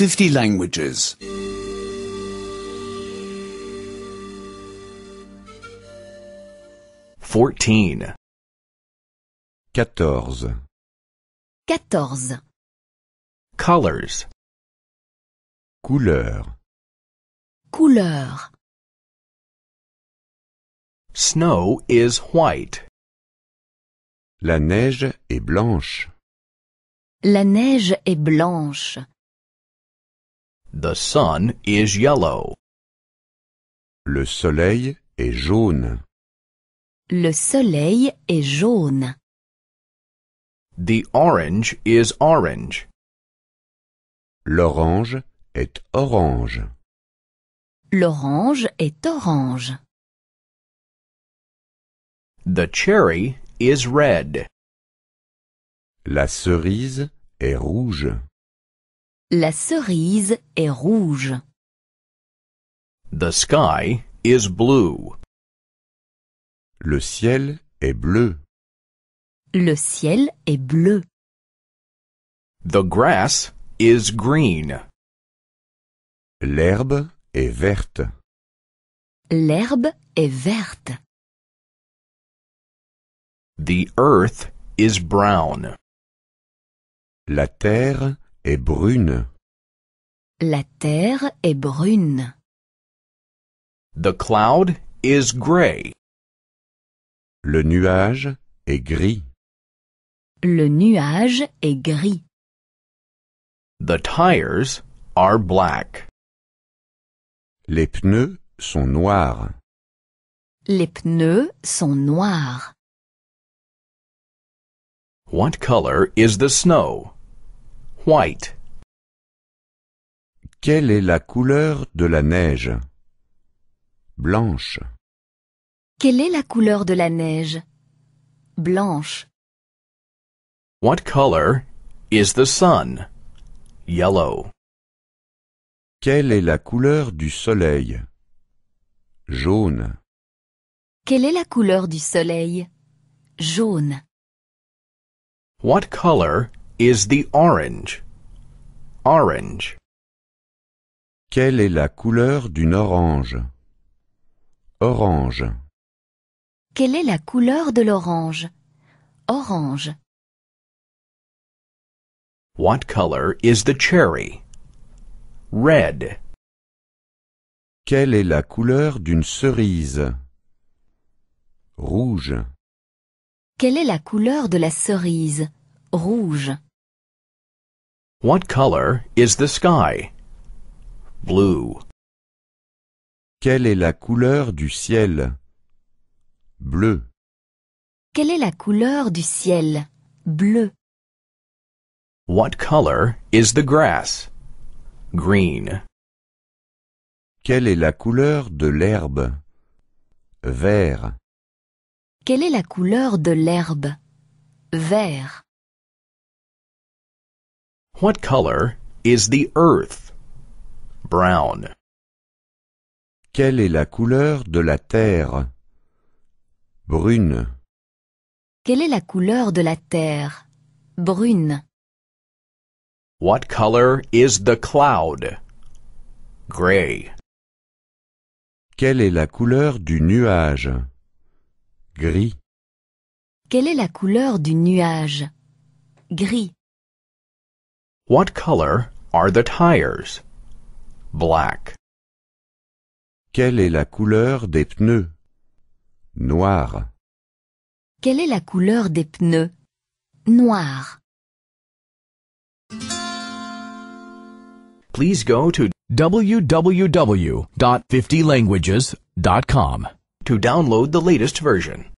50 languages. 14. 14. 14. Colors. Couleur. Couleur. Snow is white. La neige est blanche. La neige est blanche. The sun is yellow. Le soleil est jaune. Le soleil est jaune. The orange is orange. L'orange est orange. L'orange est orange. The cherry is red. La cerise est rouge. La cerise est rouge. The sky is blue. Le ciel est bleu. Le ciel est bleu. The grass is green. L'herbe est verte. L'herbe est verte. The earth is brown. La terre est brune. La terre est brune. The cloud is gray. Le nuage est gris. Le nuage est gris. The tires are black. Les pneus sont noirs. Les pneus sont noirs. What color is the snow? Quelle est la couleur de la neige Blanche. Quelle est la couleur de la neige Blanche. What color is the sun Yellow. Quelle est la couleur du soleil Jaune. Quelle est la couleur du soleil Jaune. What color is the orange? Orange. Quelle est la couleur d'une orange? Orange. Quelle est la couleur de l'orange? Orange. What color is the cherry? Red. Quelle est la couleur d'une cerise? Rouge. Quelle est la couleur de la cerise? Rouge. What color is the sky? Blue. Quelle est la couleur du ciel? Bleu. Quelle est la couleur du ciel? Bleu. What color is the grass? Green. Quelle est la couleur de l'herbe? Vert. Quelle est la couleur de l'herbe? Vert. What color is the earth? Brown. Quelle est la couleur de la terre? Brune. Quelle est la couleur de la terre? Brune. What color is the cloud? Gray. Quelle est la couleur du nuage? Gris. Quelle est la couleur du nuage? Gris. What color are the tires? Black. Quelle est la couleur des pneus? Noir. Quelle est la couleur des pneus? Noir. Please go to www.50languages.com to download the latest version.